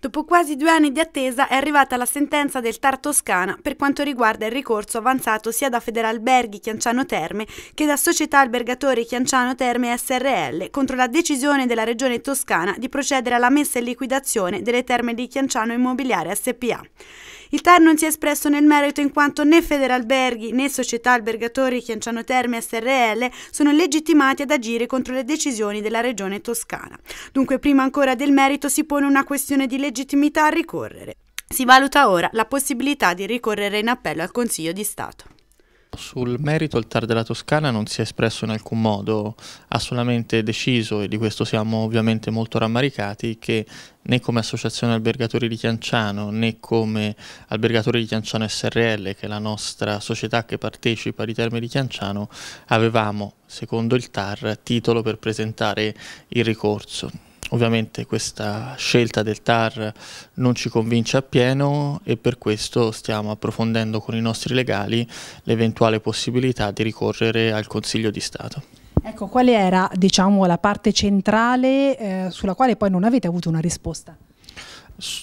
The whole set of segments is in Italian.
Dopo quasi due anni di attesa è arrivata la sentenza del TAR Toscana per quanto riguarda il ricorso avanzato sia da Federalberghi Chianciano Terme che da Società Albergatori Chianciano Terme SRL contro la decisione della Regione Toscana di procedere alla messa in liquidazione delle terme di Chianciano Immobiliare SPA. Il TAR non si è espresso nel merito in quanto né Federalberghi né società albergatori Chianciano Terme SRL sono legittimati ad agire contro le decisioni della regione toscana. Dunque prima ancora del merito si pone una questione di legittimità a ricorrere. Si valuta ora la possibilità di ricorrere in appello al Consiglio di Stato. Sul merito il TAR della Toscana non si è espresso in alcun modo, ha solamente deciso, e di questo siamo ovviamente molto rammaricati, che né come Associazione Albergatori di Chianciano né come Albergatori di Chianciano SRL, che è la nostra società che partecipa di Terme di Chianciano, avevamo, secondo il TAR, titolo per presentare il ricorso. Ovviamente questa scelta del TAR non ci convince appieno e per questo stiamo approfondendo con i nostri legali l'eventuale possibilità di ricorrere al Consiglio di Stato. Ecco, qual era diciamo, la parte centrale eh, sulla quale poi non avete avuto una risposta?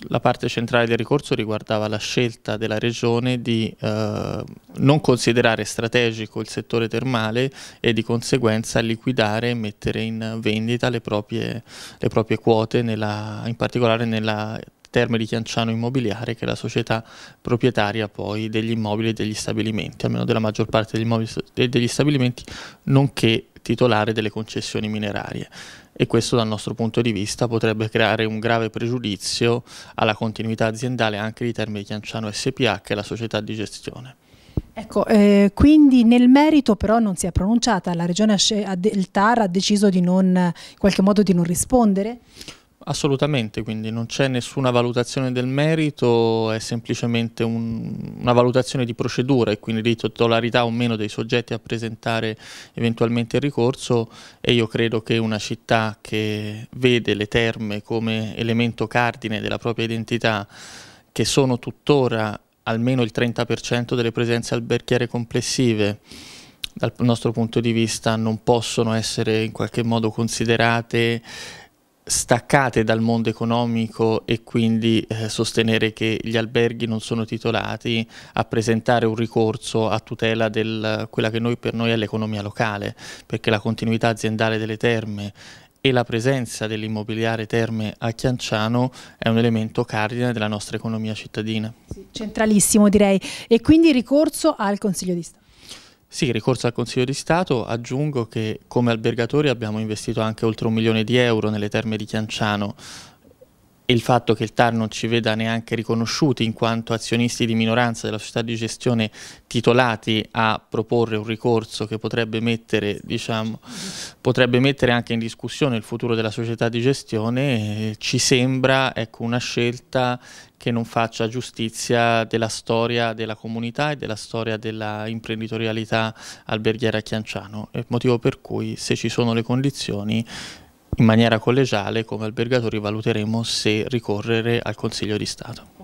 La parte centrale del ricorso riguardava la scelta della Regione di eh, non considerare strategico il settore termale e di conseguenza liquidare e mettere in vendita le proprie, le proprie quote, nella, in particolare nella Terme di Chianciano Immobiliare, che è la società proprietaria poi degli immobili e degli stabilimenti, almeno della maggior parte degli immobili e degli stabilimenti, nonché titolare delle concessioni minerarie e questo dal nostro punto di vista potrebbe creare un grave pregiudizio alla continuità aziendale anche di Termini Chianciano SPH e la società di gestione. Ecco, eh, quindi nel merito però non si è pronunciata, la regione del TAR ha deciso di non, in qualche modo di non rispondere? Assolutamente, quindi non c'è nessuna valutazione del merito, è semplicemente un, una valutazione di procedura e quindi di titolarità o meno dei soggetti a presentare eventualmente il ricorso e io credo che una città che vede le terme come elemento cardine della propria identità, che sono tuttora almeno il 30% delle presenze alberchiere complessive, dal nostro punto di vista non possono essere in qualche modo considerate staccate dal mondo economico e quindi eh, sostenere che gli alberghi non sono titolati a presentare un ricorso a tutela di quella che noi, per noi è l'economia locale, perché la continuità aziendale delle terme e la presenza dell'immobiliare terme a Chianciano è un elemento cardine della nostra economia cittadina. Sì, centralissimo direi e quindi ricorso al Consiglio di Stato. Sì, ricorso al Consiglio di Stato, aggiungo che come albergatori abbiamo investito anche oltre un milione di euro nelle terme di Chianciano, e il fatto che il TAR non ci veda neanche riconosciuti in quanto azionisti di minoranza della società di gestione titolati a proporre un ricorso che potrebbe mettere, diciamo, potrebbe mettere anche in discussione il futuro della società di gestione ci sembra ecco, una scelta che non faccia giustizia della storia della comunità e della storia dell'imprenditorialità alberghiera a Chianciano, motivo per cui se ci sono le condizioni in maniera collegiale come albergatori valuteremo se ricorrere al Consiglio di Stato.